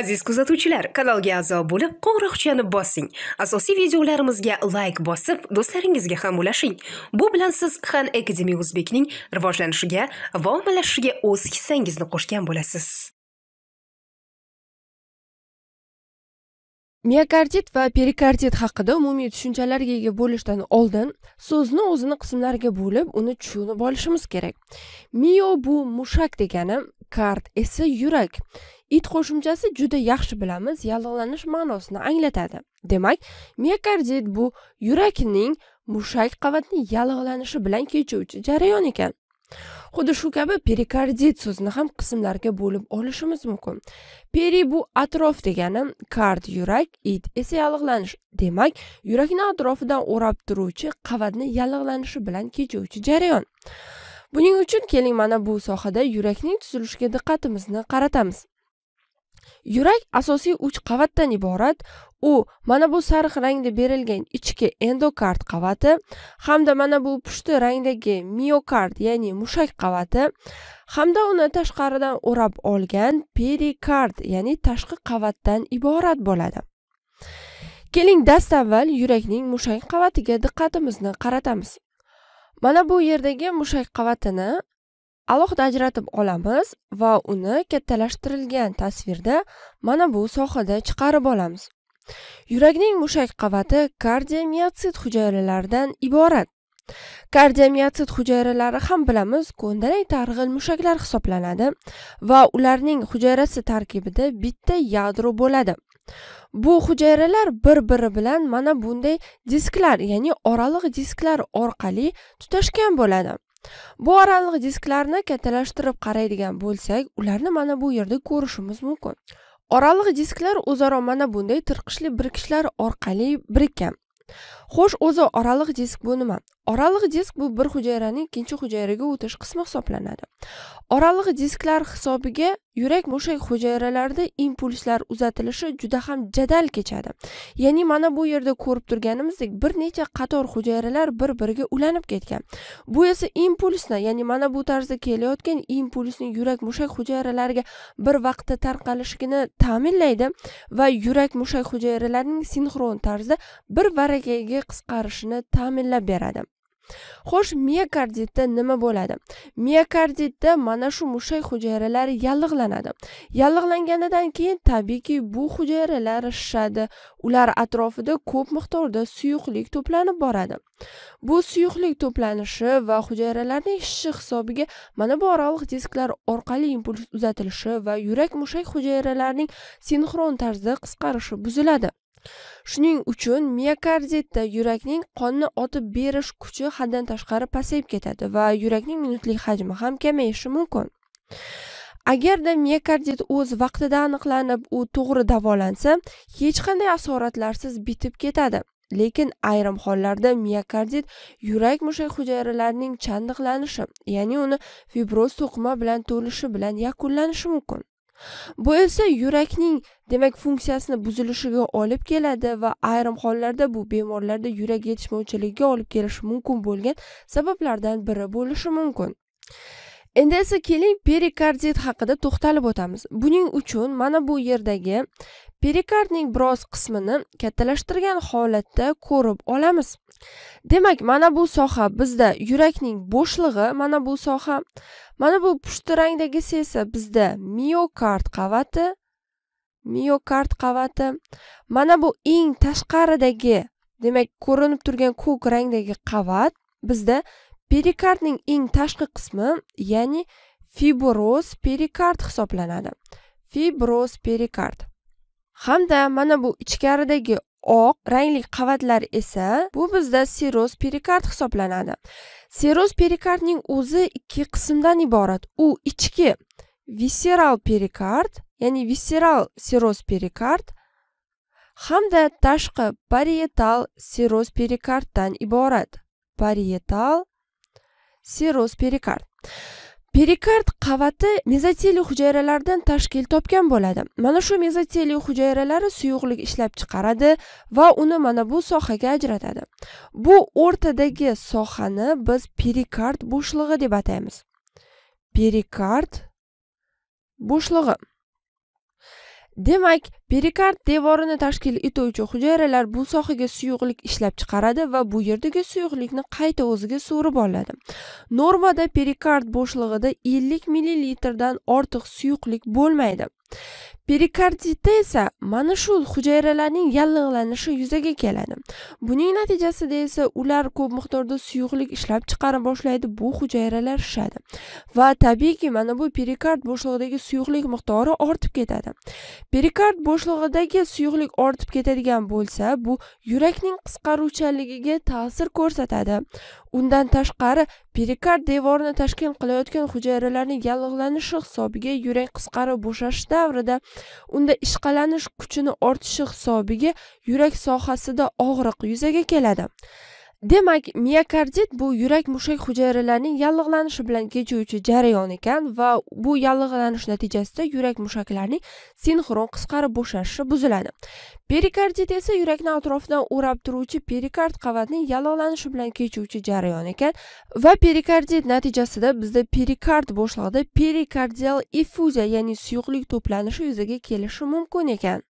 aziz kuzatuvchilar kanalga a'zo bo'lib qo'ng'iroqchani bossing asosiy videolarimizga layk bosib do'stlaringizga ham ulashing bu bilan siz han akademi o'zbekning rivojlanishiga va ommalashishiga o'z hissangizni qo'shgan bo'lasiz miokardit va perikardit haqida umumiy tushunchalarga ega bo'lishdan oldin so'zni o'zini qismlariga bo'lib uni tushunib olishimiz kerak mio bu mushak degani kart esa yurak it qo'shimchasi juda yaxshi bilamiz yallig'lanish ma'nosini anglatadi demak miokardit bu yurakning mushak qavatni yallig'lanishi bilan kechuvchi jarayon ekan xuddi shu kabi perikardit so'zini ham qismlarga bo'lib olishimiz mumkin peri bu atrof degani kard yurak it esa yallig'lanish demak yurakni atrofidan o'rab turuvchi qavatni yallig'lanishi bilan kechuvchi jarayon buning uchun keling mana bu sohada yurakning tuzilishiga diqqatimizni qaratamiz yurak asosiy uch qavatdan iborat u mana bu sariq rangda berilgan ichki endokard qavati hamda mana bu pushti rangdagi miokard ya'ni mushak qavati hamda uni tashqaridan o'rab olgan perikard ya'ni tashqi qavatdan iborat bo'ladi keling dastavval yurakning mushak qavatiga diqqatimizni qaratamiz mana bu yerdagi mushak qavatini alohida ajratib olamiz va uni kattalashtirilgan tasvirda mana bu sohada chiqarib olamiz yurakning mushak qavati kardiomiotsid hujayralaridan iborat kardiomiotsid hujayralari ham bilamiz ko'ndalang targ'il mushaklar hisoblanadi va ularning hujayrasi tarkibida bitta yadro bo'ladi bu hujayralar bir biri bilan mana bunday disklar ya'ni oraliq disklar orqali tutashgan bo'ladi bu oraliq disklarni kattalashtirib qaraydigan bo'lsak ularni mana bu yerda ko'rishimiz mumkin oraliq disklar o'zaro mana bunday tirqishli birikishlar orqali birikkan xo'sh o'zi oraliq disk bu nima oraliq disk bu bir hujayraning ikkinchi hujayraga o'tish qismi hisoblanadi oraliq disklar hisobiga yurak mushak hujayralarida impulslar uzatilishi juda ham jadal kechadi ya'ni mana bu yerda ko'rib turganimizdek bir necha qator hujayralar bir biriga ulanib ketgan bu esa impulsni ya'ni mana bu tarzda kelayotgan impulsni yurak mushak hujayralariga bir vaqtda tarqalishini ta'minlaydi va yurak mushak hujayralarining sinxron tarzda bir varakaga qisqarishini ta'minlab beradi xo'sh miokarditda nima bo'ladi miokarditda mana shu mushak hujayralari yallig'lanadi yallig'langanidan keyin tabiiyki bu hujayralar shishadi ular atrofida ko'p miqdorda suyuqlik to'planib boradi bu suyuqlik to'planishi va hujayralarning shishi hisobiga mana bu oraliq disklar orqali impuls uzatilishi va yurak mushak hujayralarining sinxron tarzda qisqarishi buziladi shuning uchun miokarditda yurakning qonni otib berish kuchi haddan tashqari pasayib ketadi va yurakning minutlik hajmi ham kamayishi mumkin agarda miokardit o'z vaqtida aniqlanib u to'g'ri davolansa hech qanday asoratlarsiz bitib ketadi lekin ayrim hollarda miokardit yurak mushak hujayralarining chandiqlanishi ya'ni uni fibroz to'qima bilan to'lishi bilan yakunlanishi mumkin bu esa yurakning demak funksiyasini buzilishiga olib keladi va ayrim hollarda bu bemorlarda yurak yetishmovchiligiga olib kelishi mumkin bo'lgan sabablardan biri bo'lishi mumkin endi esa keling perikardit haqida to'xtalib o'tamiz buning uchun mana bu yerdagi perikardning biroz qismini kattalashtirgan holatda ko'rib olamiz demak mana bu soha bizda yurakning bo'shlig'i mana bu soha mana bu pushti rangdagisi esa bizda miokard qavati miokard qavati mana bu eng tashqaridagi demak ko'rinib turgan ko'k rangdagi qavat bizda perikardning eng tashqi qismi ya'ni fibroz perikard hisoblanadi fibroz perikard hamda mana bu ichkaridagi oq rangli qavatlar esa bu bizda siroz perikard hisoblanadi siroz perikardning o'zi ikki qismdan iborat u ichki viseral perikard ya'ni viseral siroz perikard hamda tashqi parietal siroz perikarddan iborat parietal siroz perikard perikard qavati mezoteliy hujayralardan tashkil topgan bo'ladi mana shu mezoteliy hujayralari suyuqlik ishlab chiqaradi va uni mana bu sohaga ajratadi bu o'rtadagi sohani biz perikard bo'shlig'i deb ataymiz perikard bo'shlig'i demak perikard devorini tashkil etuvchi hujayralar bu sohaga suyuqlik ishlab chiqaradi va bu yerdagi suyuqlikni qayta o'ziga so'rib oladi normada perikard bo'shlig'ida 50 millilitrdan ortiq suyuqlik bo'lmaydi perikarditda esa mana shu hujayralarning yallig'lanishi yuzaga keladi buning natijasida esa ular ko'p miqdorda suyuqlik ishlab chiqara boshlaydi bu hujayralar shishadi va tabiiyki mana bu perikard bo'shlig'idagi suyuqlik miqdori ortib ketadi perikard bo'shlig'idagi suyuqlik ortib ketadigan bo'lsa bu yurakning qisqaruvchanligiga ta'sir ko'rsatadi undan tashqari perikard devorini tashkil qilayotgan hujayralarning yallig'lanishi hisobiga yurak qisqarib bo'shash davrida unda ishqalanish kuchini ortishi hisobiga yurak sohasida og'riq yuzaga keladi demak miokardit bu yurak mushak hujayralarining yallig'lanishi bilan kechuvchi jarayon ekan va bu yallig'lanish natijasida yurak mushaklarining sinxron qisqarib bo'shashi buziladi perikardit esa yurakni atrofidan o'rab turuvchi perikard qavatining yallig'lanishi bilan kechuvchi jarayon ekan va perikardit natijasida bizda perikard bo'shlig'ida perikardial effuziya ya'ni suyuqlik to'planishi yuzaga kelishi mumkin ekan